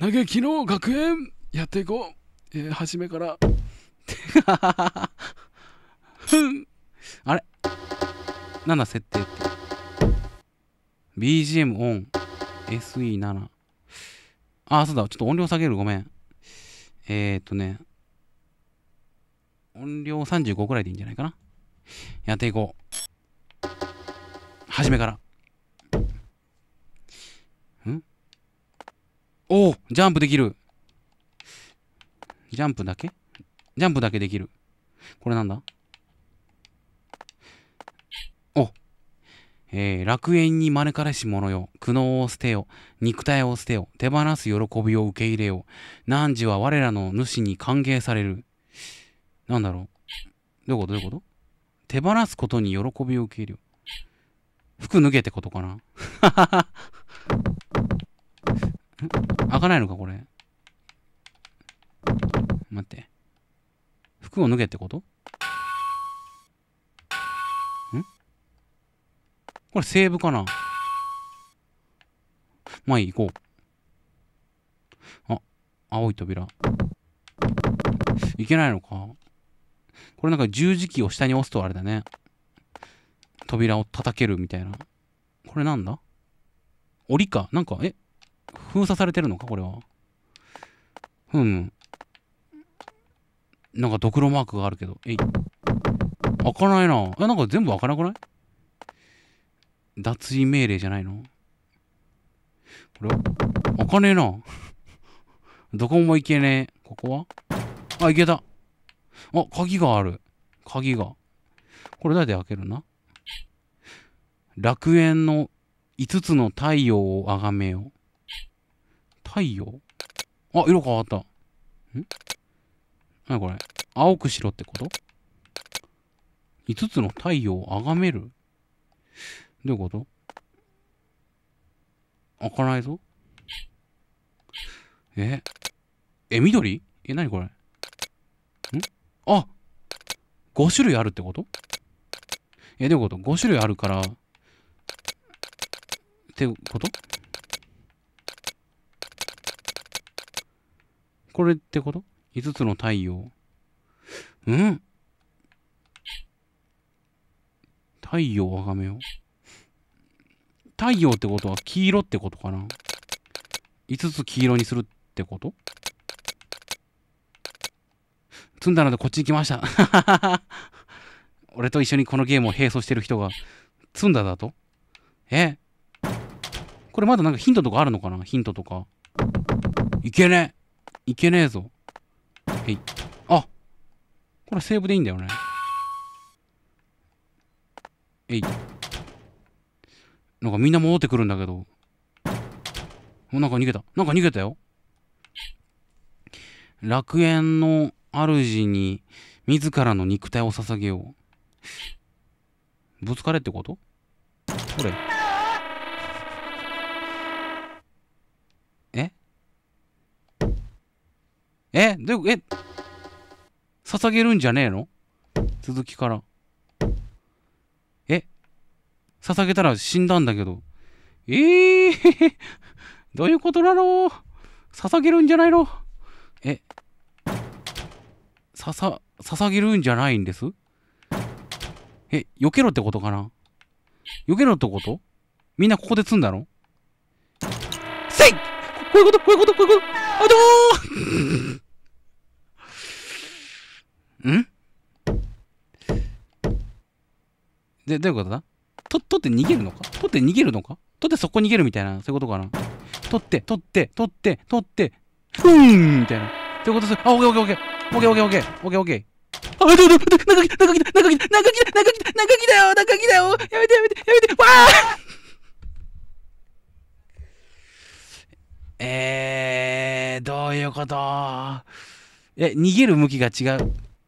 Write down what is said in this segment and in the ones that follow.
嘆きの学園やっていこう。えー、初めから。あれ7設定って。BGM オン。SE7。あ、そうだ。ちょっと音量下げる。ごめん。えー、っとね。音量35くらいでいいんじゃないかな。やっていこう。初めから。おおジャンプできるジャンプだけジャンプだけできる。これなんだおえー、楽園に招かれし者よ。苦悩を捨てよ。肉体を捨てよ。手放す喜びを受け入れよ。汝は我らの主に歓迎される。なんだろうどういうことどういうこと手放すことに喜びを受け入れよ。服脱げってことかなははは。開かないのか、これ。待って。服を脱げってことんこれセーブかなまあいい、行こう。あ、青い扉。いけないのか。これなんか十字キーを下に押すとあれだね。扉を叩けるみたいな。これなんだ檻か。なんか、え、封鎖されてるのかこれは。うん。なんかドクロマークがあるけど。えい。開かないな。え、なんか全部開かなくない脱衣命令じゃないのこれ開かねえな。どこも行けねえ。ここはあ、行けた。あ、鍵がある。鍵が。これ誰で開けるな楽園の5つの太陽をあがめよう。太陽あ、色変わった。ん何これ青くしろってこと ?5 つの太陽をあがめるどういうこと開かないぞ。ええ、緑え、何これんあ !5 種類あるってことえ、どういうこと ?5 種類あるから、ってことこれってこと ?5 つの太陽。うん太陽をあがめよう。太陽ってことは黄色ってことかな ?5 つ黄色にするってこと積んだのでこっちに来ました。俺と一緒にこのゲームを並走してる人が、積んだだとえこれまだなんかヒントとかあるのかなヒントとか。いけねいけねえぞ。へい。あこれセーブでいいんだよね。えい。なんかみんな戻ってくるんだけど。お、なんか逃げた。なんか逃げたよ。楽園の主に自らの肉体を捧げよう。ぶつかれってことこれ。えどうえ捧げるんじゃねえの続きから。え捧げたら死んだんだけど。ええー どういうことなの捧げるんじゃないのえささ、捧げるんじゃないんですえ、避けろってことかな避けろってことみんなここで積んだのせいこういうことこういうことこういうことあどーんで、どういうことだと、取って逃げるのか取って逃げるのか取ってそこ逃げるみたいな、そういうことかな取って、取って、取って、取って、うーんみたいな。ということする。あ、オッケーオッケーオッケー。オッケーオッケーオッケー。オッケーオッケー。あ、どうどう中着中着中着中着中着中着中着だよ中着だよやめてやめてやめてわあ えー、どういうことえ、逃げる向きが違う。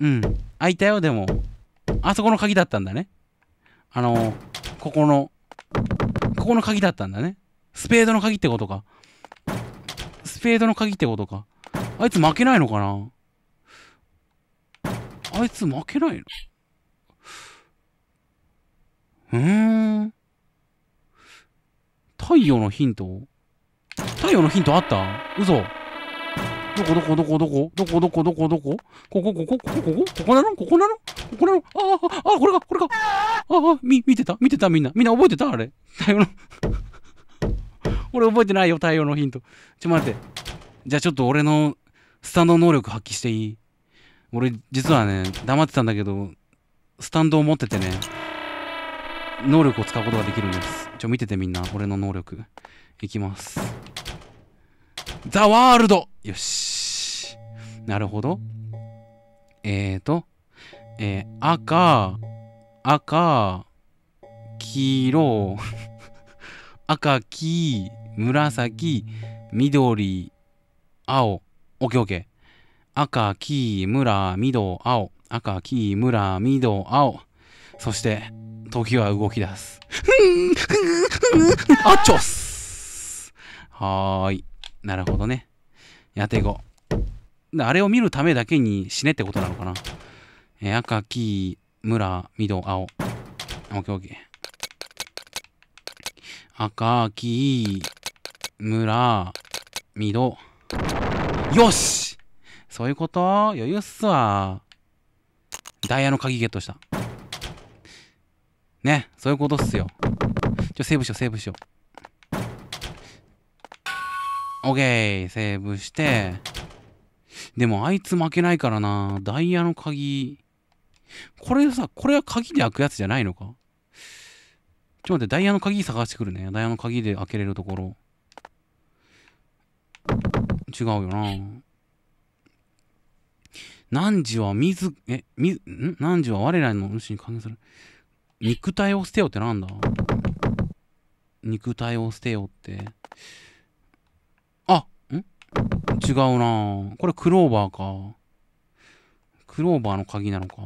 うん開いたよでもあそこの鍵だったんだねあのここのここの鍵だったんだねスペードの鍵ってことかスペードの鍵ってことかあいつ負けないのかなあいつ負けないのうーん。太陽のヒント太陽のヒントあった嘘。どこどこどこどこどこどこどこどここここここここここなのここなのここなのああ、ああ、これか、これか。ああ、み、見てた見てたみんな。みんな覚えてたあれ。太陽の俺覚えてないよ、太陽のヒント。ちょ、待って。じゃあちょっと俺のスタンド能力発揮していい俺、実はね、黙ってたんだけど、スタンドを持っててね、能力を使うことができるんです。ちょ、見ててみんな、俺の能力。いきます。ザワールドよし。なるほど。えーと、えー、赤、赤、黄色、赤、黄、紫、緑、青。オッケーオッケー。赤、黄、村、緑、青。赤、黄、村、緑、青。そして、時は動き出す。あっちょっすはーい。なるほどね。やっていこう。あれを見るためだけに死ねってことなのかな。えー、赤、黄、村、緑、青。オッケーオッケー。赤、黄、村、緑。よしそういうこと余裕っすわ。ダイヤの鍵ゲットした。ね、そういうことっすよ。ちょ、セーブしよう、セーブしよう。オッケーセーブして。でもあいつ負けないからな。ダイヤの鍵。これさ、これは鍵で開くやつじゃないのかちょっと待って、ダイヤの鍵探してくるね。ダイヤの鍵で開けれるところ。違うよな。何時は水、え、水、ん何時は我らの主に関係する。肉体を捨てよってなんだ肉体を捨てよって。違うなこれクローバーか。クローバーの鍵なのか。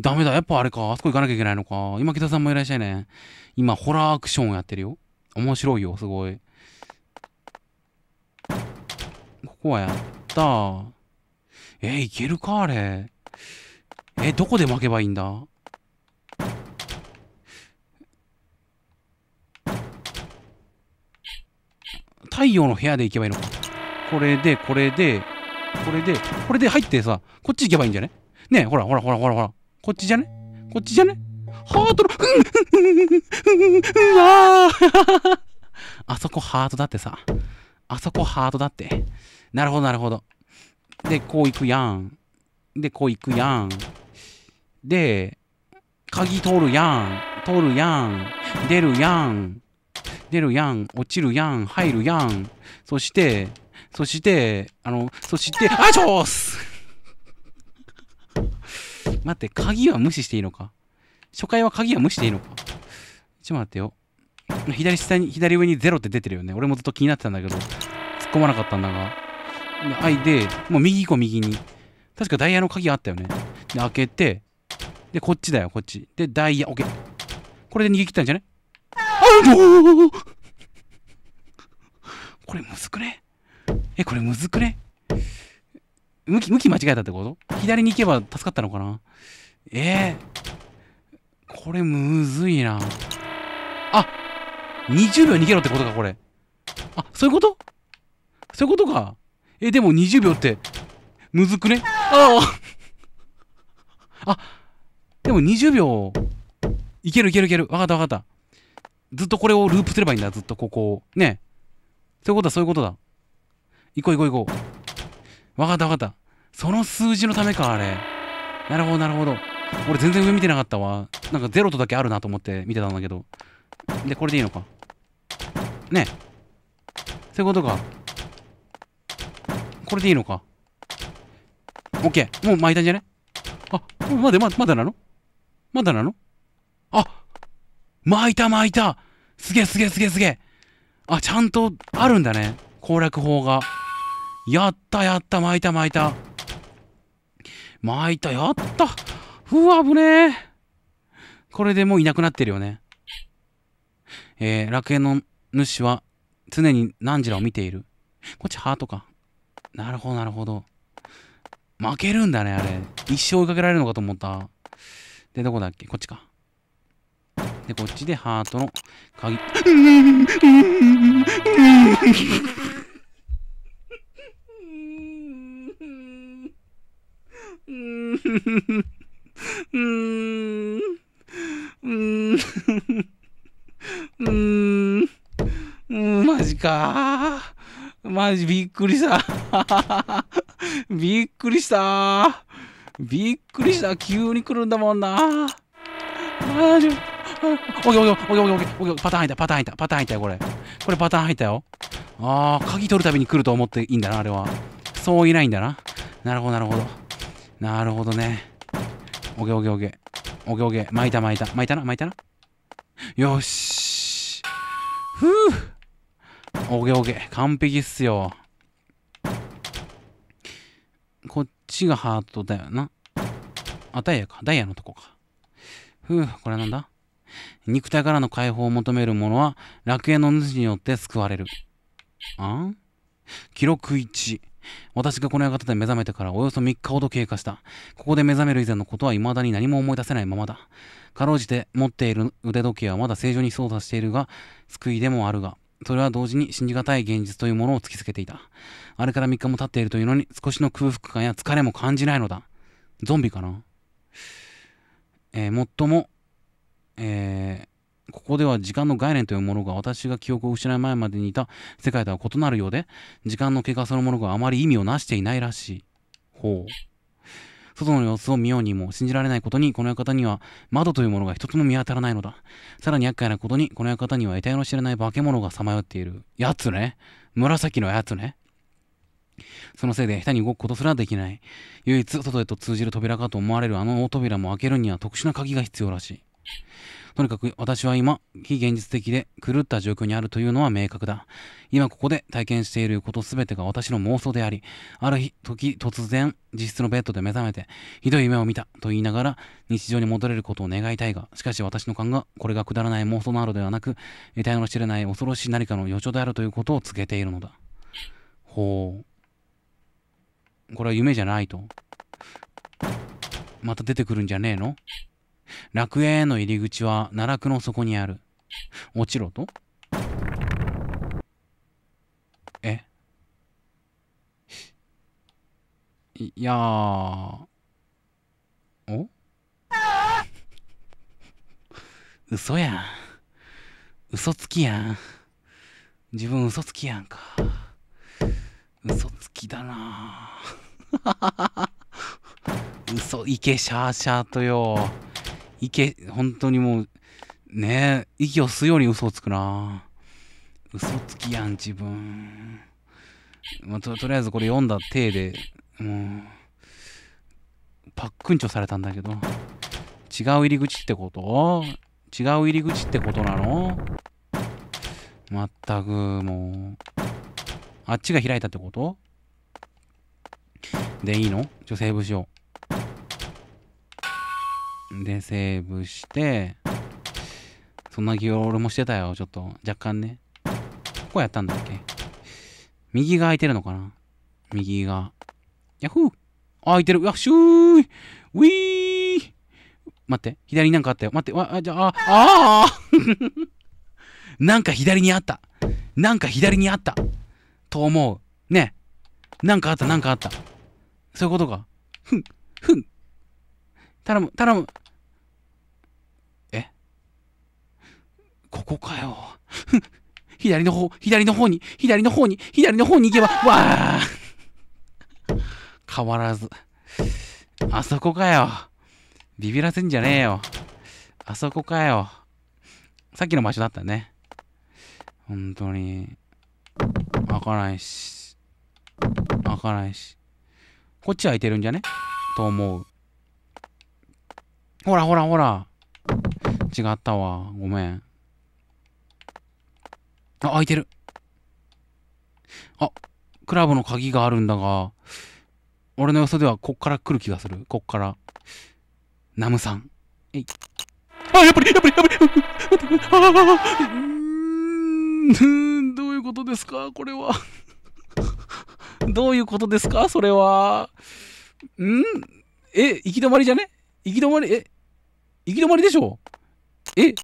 ダメだ。やっぱあれか。あそこ行かなきゃいけないのか。今、北さんもいらっしゃいね。今、ホラーアクションをやってるよ。面白いよ、すごい。ここはやった。えー、いけるかあれ。えー、どこで巻けばいいんだ太陽の部屋で行けばいいのか。これで、これで、これで、これで入ってさ、こっち行けばいいんじゃねねえ、ほらほらほらほらほら。こっちじゃねこっちじゃねハートの、うん、うん、うん、うん、うわあああそこハートだってさ。あそこハートだって。なるほど、なるほど。で、こう行くやん。で、こう行くやん。で、鍵通るやん。通るやん。出るやん。出るやん、落ちるやん、入るやん。そして、そして、あの、そして、あちょーす 待って、鍵は無視していいのか初回は鍵は無視していいのかちょっと待ってよ。左下に、左上に0って出てるよね。俺もずっと気になってたんだけど、突っ込まなかったんだが。はいで、もう右行こう、右に。確かダイヤの鍵あったよね。で、開けて、で、こっちだよ、こっち。で、ダイヤ、OK。これで逃げ切ったんじゃねあもうこれむずくねえ、これむずくね向き、向き間違えたってこと左に行けば助かったのかなええー、これむずいな。あ !20 秒逃げろってことか、これ。あ、そういうことそういうことか。え、でも20秒って、むずくねあああ、でも20秒、いけるいけるいける。わかったわかった。ずっとこれをループすればいいんだ、ずっとここを。ねえ。そういうことはそういうことだ。行こう行こう行こう。わかったわかった。その数字のためか、あれ。なるほど、なるほど。俺全然上見てなかったわ。なんかゼロとだけあるなと思って見てたんだけど。で、これでいいのか。ねえ。そういうことか。これでいいのか。オッケー。もう巻いたんじゃねあ、まだまだ、まだなのまだなのあ、巻いた巻いたすげえすげえすげえすげえあ、ちゃんとあるんだね。攻略法が。やったやった巻いた巻いた。巻いたやったふわ、ぶねえ。これでもういなくなってるよね。えー、楽園の主は常に何時らを見ている。こっちハートか。なるほど、なるほど。負けるんだね、あれ。一生追いかけられるのかと思った。で、どこだっけこっちか。で、こっちでハートの鍵。ううーーん。ん。マジかマジびっくりしたびっくりしたびっくりした急に来るんだもんな。あオッケーオッケーオッケーオッケーオッケーオッケーパターン入ったパターン入ったパターン入ったよこれこれパターン入ったよああ鍵取るたびに来ると思っていいんだなあれはそういないんだななるほどなるほどなるほどねオッケーオッケーオッケーオッケーオッケー巻いた巻いた巻いたな巻いたなよしふうオッケーオッケー完璧っすよこっちがハートだよなあダイヤかダイヤのとこかふうこれなんだ肉体からの解放を求める者は、楽園の主によって救われる。あ記録1。私がこの館で目覚めてからおよそ3日ほど経過した。ここで目覚める以前のことは未だに何も思い出せないままだ。かろうじて持っている腕時計はまだ正常に操作しているが、救いでもあるが、それは同時に信じがたい現実というものを突きつけていた。あれから3日も経っているというのに少しの空腹感や疲れも感じないのだ。ゾンビかなえー、もっともえーここでは時間の概念というものが私が記憶を失う前までにいた世界とは異なるようで、時間の経過そのものがあまり意味をなしていないらしい。ほう。外の様子を見ようにも信じられないことに、この館には窓というものが一つも見当たらないのだ。さらに厄介なことに、この館には得体の知れない化け物がさまよっている。やつね。紫のやつね。そのせいで下手に動くことすらできない。唯一外へと通じる扉かと思われるあの大扉も開けるには特殊な鍵が必要らしい。とにかく私は今、非現実的で狂った状況にあるというのは明確だ。今ここで体験していること全てが私の妄想であり、ある日、時、突然、自室のベッドで目覚めて、ひどい夢を見たと言いながら、日常に戻れることを願いたいが、しかし私の勘が、これがくだらない妄想なのではなく、得体の知れない恐ろしい何かの予兆であるということを告げているのだ。ほう。これは夢じゃないと。また出てくるんじゃねえの楽園への入り口は奈落の底にある。落ちろとえいやー。お 嘘やん。嘘つきやん。自分嘘つきやんか。嘘つきだな 嘘いけシャーシャーとよ。いけ、本当にもう、ねえ、息を吸うように嘘をつくな嘘つきやん、自分。まあ、と、とりあえずこれ読んだ体で、もう、パックンチョされたんだけど、違う入り口ってこと違う入り口ってことなのまったく、もう。あっちが開いたってことでいいの女性武将。で、セーブして、そんなギ気ー俺もしてたよ、ちょっと。若干ね。ここやったんだっけ右が空いてるのかな右が。ヤフー空いてる。うわ。しゅーいウィー待って、左になんかあったよ。待って、わ、あ、じゃあ、ああ なんか左にあった。なんか左にあった。と思う。ね。なんかあった、なんかあった。そういうことか。ふん、ふん。頼む、頼む。えここかよ。左の方、左の方に、左の方に、左の方に行けば、わあ変わらず。あそこかよ。ビビらせんじゃねえよ。あそこかよ。さっきの場所だったね。ほんとに。開かないし。開かないし。こっち開いてるんじゃねと思う。ほらほらほら。違ったわ。ごめん。あ、開いてる。あ、クラブの鍵があるんだが、俺の予想ではこっから来る気がする。こっから。ナムさん。えい。あ、やっぱり、やっぱり、やっぱり。ああ。うんどういうことですかこれはどういうことですかそれは。んえ、行き止まりじゃね行き止まり、え行き止まりでしょえち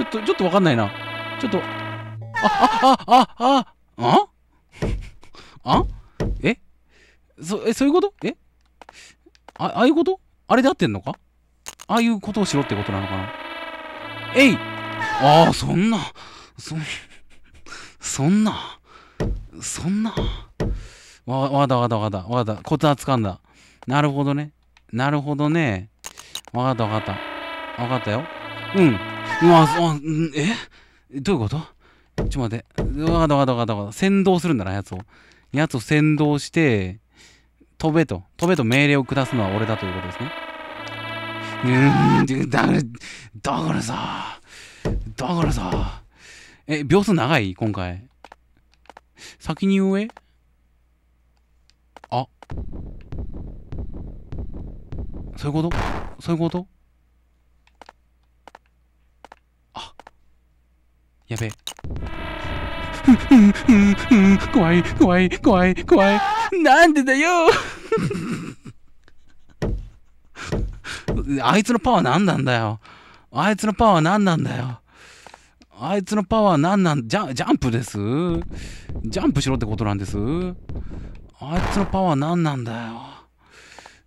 ょっと、ちょっとわかんないな。ちょっと、あ、あ、あ、あ、あ、ああえそ、え、そういうことえあ、ああいうことあれで合ってんのかああいうことをしろってことなのかなえいああ、そんな、そ、そんな、そんな。わ、わだわだわだわだ、コツはつかんだ。なるほどね。なるほどね。わかったわかった。わかったよ。うん。うわ、あ、えどういうことちょっと待って。わかったわかったわかった。先導するんだな、やつを。やつを先導して、飛べと。飛べと命令を下すのは俺だということですね。うん、だから、だからさ。だからさ。え、秒数長い今回。先に上あ。そういうことそういうことあやべえ。怖い怖い怖い怖いなんでだよ あいつのパワー何なんだよあいつのパワー何なんだよあいつのパワー何なんジャジャンプですジャンプしろってことなんですあいつのパワー何なんだよ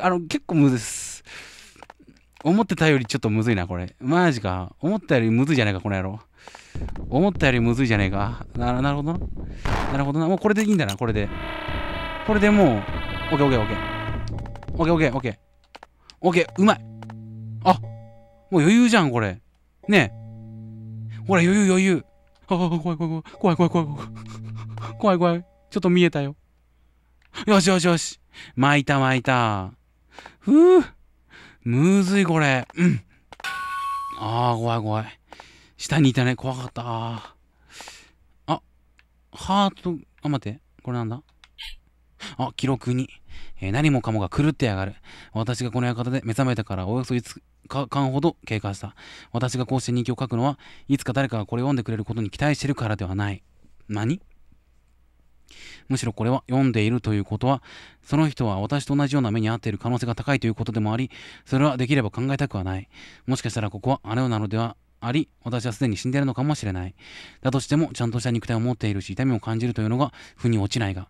あの、結構むずいっす。思ってたよりちょっとむずいな、これ。マジか。思ったよりむずいじゃねえか、この野郎。思ったよりむずいじゃねえか。ななるほどな。なるほどな。もうこれでいいんだな、これで。これでもう、オッケーオッケーオッケー。オッケーオッケーオッケー。オッケー、うまい。あ、もう余裕じゃん、これ。ねえ。ほら、余裕余裕。ああ、怖い怖い怖い。怖い怖い怖い怖い。怖い怖い。ちょっと見えたよ。よしよしよし。巻いた巻いた。ふぅ。むずいこれ。うん。ああ、怖い怖い。下にいたね。怖かった。あ、ハート、あ、待って。これなんだあ、記録に。えー、何もかもが狂ってやがる。私がこの館で目覚めたからおよそ5日間ほど経過した。私がこうして人気を書くのは、いつか誰かがこれを読んでくれることに期待してるからではない。何むしろこれは読んでいるということは、その人は私と同じような目に遭っている可能性が高いということでもあり、それはできれば考えたくはない。もしかしたらここはあれなのではあり、私はすでに死んでいるのかもしれない。だとしても、ちゃんとした肉体を持っているし、痛みを感じるというのが、腑に落ちないが、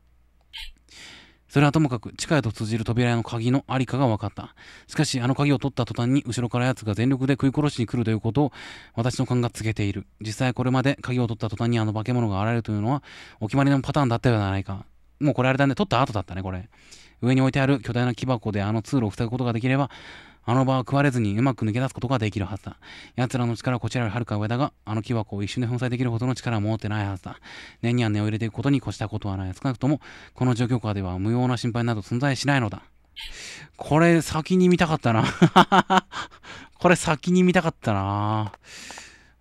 それはともかく、地下へと通じる扉の鍵のありかが分かった。しかし、あの鍵を取った途端に、後ろから奴が全力で食い殺しに来るということを、私の勘が告げている。実際これまで鍵を取った途端にあの化け物が現れるというのは、お決まりのパターンだったではないか。もうこれあれだね、取った後だったね、これ。上に置いてある巨大な木箱であの通路を塞ぐことができれば、あの場は食われずにうまく抜け出すことができるはずだ。奴らの力はこちらよりはるか上だが、あの木箱を一瞬で粉砕できるほどの力は持ってないはずだ。念には念を入れていくことに越したことはない。少なくとも、この状況下では無用な心配など存在しないのだ。これ、先に見たかったな これ、先に見たかったな。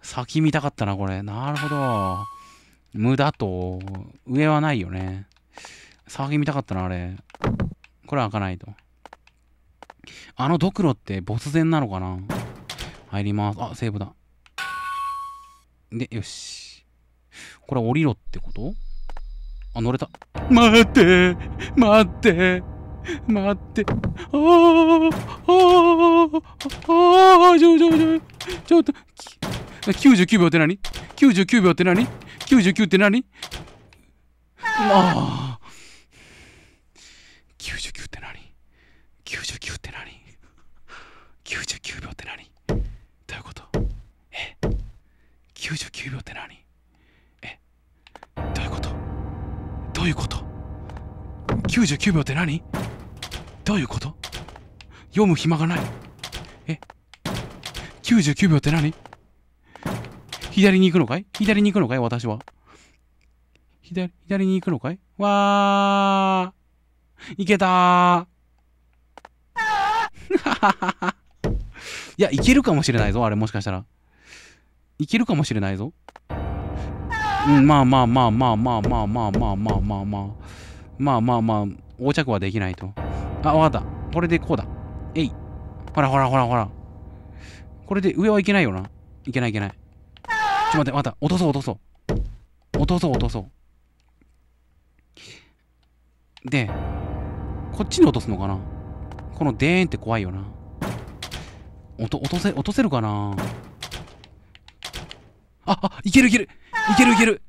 先見たかったな、これ。なるほど。無駄と、上はないよね。先見たかったな、あれ。これ開かないと。あのドクロってボス戦なのかな入ります。あ、セーブだ。で、よし。これ降りろってことあ、乗れた。待って待って待ってああ。ああ。ああちょちょちょちょっとああ。秒って何ああ。秒って何ああ。って何ああああ99って何 ?99 秒って何どういうことえ ?99 秒って何えどういうことどういうこと ?99 秒って何どういうこと読む暇がないえ ?99 秒って何左に行くのかい左に行くのかい私は。左、左に行くのかいわー。行けたー。いや、いけるかもしれないぞ、あれもしかしたら。いけるかもしれないぞ。うん、まあまあまあまあまあまあまあまあまあまあまあ。まあまあまあ、横着はできないと。あ、わかった。これでこうだ。えい。ほらほらほらほら。これで上はいけないよな。いけないいけない。ちょっと待って、わかった。落とそう落とそう。落とそう落とそう。で、こっちに落とすのかなこのデーンって怖いよな。落とせ、落とせるかなあ、あ、いけるいけるいけるいける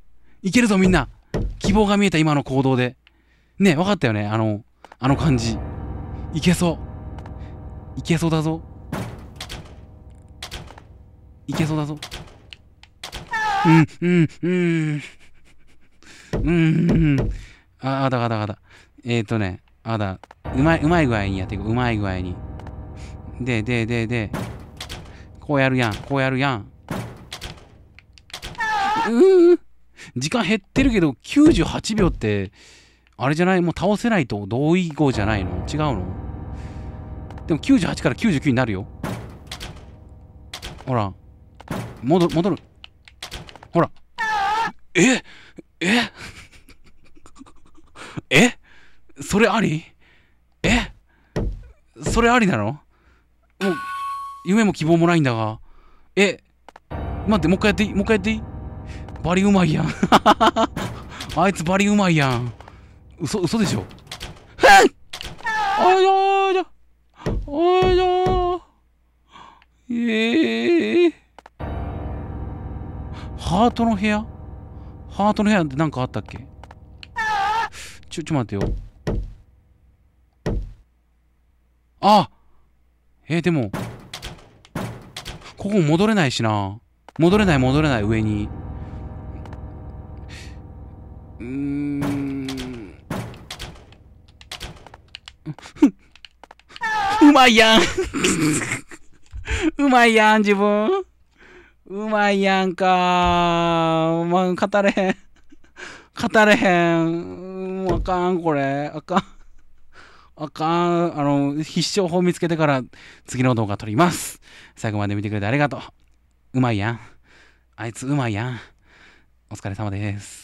いけるぞみんな希望が見えた今の行動で。ね分かったよねあの、あの感じ。いけそういけそうだぞいけそうだぞうんうんうんうんうんああだがだがだえっ、ー、とねあだ、うまい、うまい具合にやっていく。うまい具合に。で、で、で、で。こうやるやん。こうやるやん。うん。時間減ってるけど、98秒って、あれじゃないもう倒せないと同意語じゃないの違うのでも98から99になるよ。ほら。戻る、戻る。ほら。ええ えそれありえそれありなのもう、夢も希望もないんだが。え待って、もう一回やっていいもう一回やっていいバリうまいやん。あいつバリうまいやん。嘘、嘘でしょ。へんあいやいおあいやええー、ハートの部屋ハートの部屋って何かあったっけちょ、ちょ待ってよ。あえー、でも、ここ戻れないしな。戻れない戻れない上に。うーん。うまいやんうまいやん、自分。うまいやんかまあ、語れへん。語れへん。うん、あかん、これ。あかん。あかん、あの、必勝法見つけてから次の動画撮ります。最後まで見てくれてありがとう。うまいやん。あいつうまいやん。お疲れ様です。